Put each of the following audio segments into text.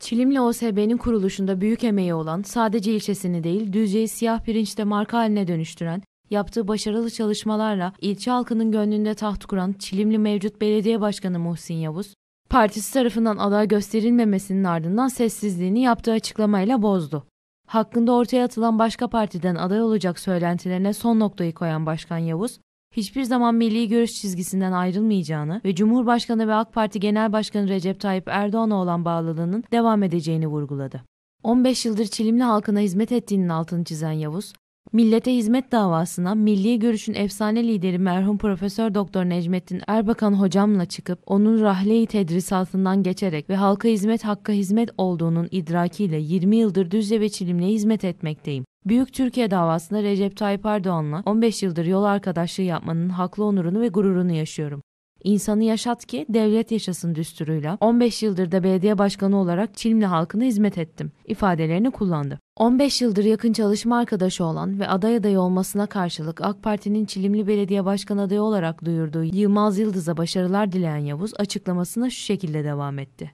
Çilimli OSB'nin kuruluşunda büyük emeği olan, sadece ilçesini değil Düzce'yi siyah pirinçte marka haline dönüştüren, yaptığı başarılı çalışmalarla ilçe halkının gönlünde taht kuran Çilimli mevcut belediye başkanı Muhsin Yavuz, partisi tarafından aday gösterilmemesinin ardından sessizliğini yaptığı açıklamayla bozdu. Hakkında ortaya atılan başka partiden aday olacak söylentilerine son noktayı koyan Başkan Yavuz, hiçbir zaman milli görüş çizgisinden ayrılmayacağını ve Cumhurbaşkanı ve AK Parti Genel Başkanı Recep Tayyip Erdoğan'a olan bağlılığının devam edeceğini vurguladı. 15 yıldır Çilimli halkına hizmet ettiğinin altını çizen Yavuz, Millete hizmet davasına milli görüşün efsane lideri merhum Profesör Doktor Necmettin Erbakan hocamla çıkıp onun rahleyi tedrisatından geçerek ve halka hizmet hakka hizmet olduğunun idrakiyle 20 yıldır Düzce ve Çilimli hizmet etmekteyim. Büyük Türkiye davasında Recep Tayyip Erdoğan'la 15 yıldır yol arkadaşlığı yapmanın haklı onurunu ve gururunu yaşıyorum. İnsanı yaşat ki devlet yaşasın düsturuyla 15 yıldır da belediye başkanı olarak Çilimli halkına hizmet ettim ifadelerini kullandı. 15 yıldır yakın çalışma arkadaşı olan ve aday adayı olmasına karşılık AK Parti'nin Çilimli Belediye başkan adayı olarak duyurduğu Yılmaz Yıldız'a başarılar dileyen Yavuz açıklamasına şu şekilde devam etti.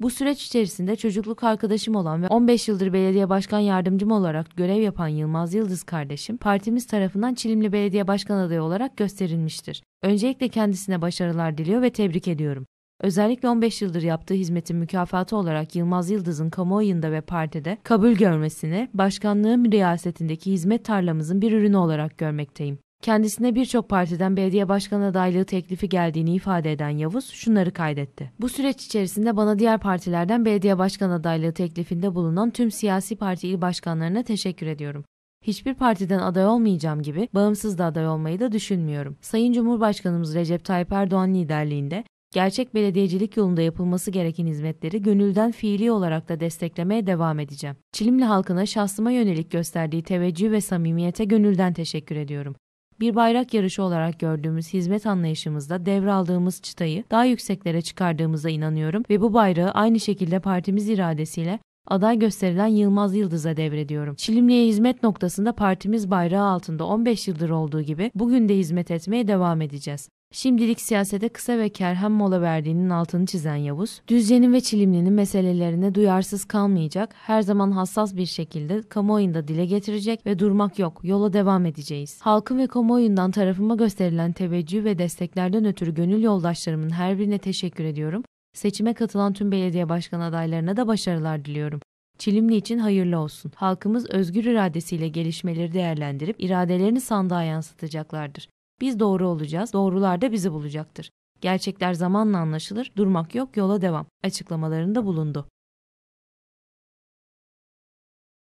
Bu süreç içerisinde çocukluk arkadaşım olan ve 15 yıldır belediye başkan yardımcım olarak görev yapan Yılmaz Yıldız kardeşim partimiz tarafından Çilimli Belediye Başkan adayı olarak gösterilmiştir. Öncelikle kendisine başarılar diliyor ve tebrik ediyorum. Özellikle 15 yıldır yaptığı hizmetin mükafatı olarak Yılmaz Yıldız'ın kamuoyunda ve partide kabul görmesini başkanlığım riyasetindeki hizmet tarlamızın bir ürünü olarak görmekteyim. Kendisine birçok partiden belediye başkan adaylığı teklifi geldiğini ifade eden Yavuz şunları kaydetti. Bu süreç içerisinde bana diğer partilerden belediye başkan adaylığı teklifinde bulunan tüm siyasi parti il başkanlarına teşekkür ediyorum. Hiçbir partiden aday olmayacağım gibi bağımsız da aday olmayı da düşünmüyorum. Sayın Cumhurbaşkanımız Recep Tayyip Erdoğan liderliğinde gerçek belediyecilik yolunda yapılması gereken hizmetleri gönülden fiili olarak da desteklemeye devam edeceğim. Çilimli halkına şahsıma yönelik gösterdiği teveccüh ve samimiyete gönülden teşekkür ediyorum. Bir bayrak yarışı olarak gördüğümüz hizmet anlayışımızda devraldığımız çıtayı daha yükseklere çıkardığımıza inanıyorum ve bu bayrağı aynı şekilde partimiz iradesiyle aday gösterilen Yılmaz Yıldız'a devrediyorum. Çilimli'ye hizmet noktasında partimiz bayrağı altında 15 yıldır olduğu gibi bugün de hizmet etmeye devam edeceğiz. Şimdilik siyasete kısa ve kerhem mola verdiğinin altını çizen Yavuz, Düzce'nin ve Çilimli'nin meselelerine duyarsız kalmayacak, her zaman hassas bir şekilde kamuoyunda dile getirecek ve durmak yok, yola devam edeceğiz. Halkın ve kamuoyundan tarafıma gösterilen teveccüh ve desteklerden ötürü gönül yoldaşlarımın her birine teşekkür ediyorum. Seçime katılan tüm belediye başkan adaylarına da başarılar diliyorum. Çilimli için hayırlı olsun. Halkımız özgür iradesiyle gelişmeleri değerlendirip iradelerini sandığa yansıtacaklardır. Biz doğru olacağız, doğrular da bizi bulacaktır. Gerçekler zamanla anlaşılır, durmak yok, yola devam açıklamalarında bulundu.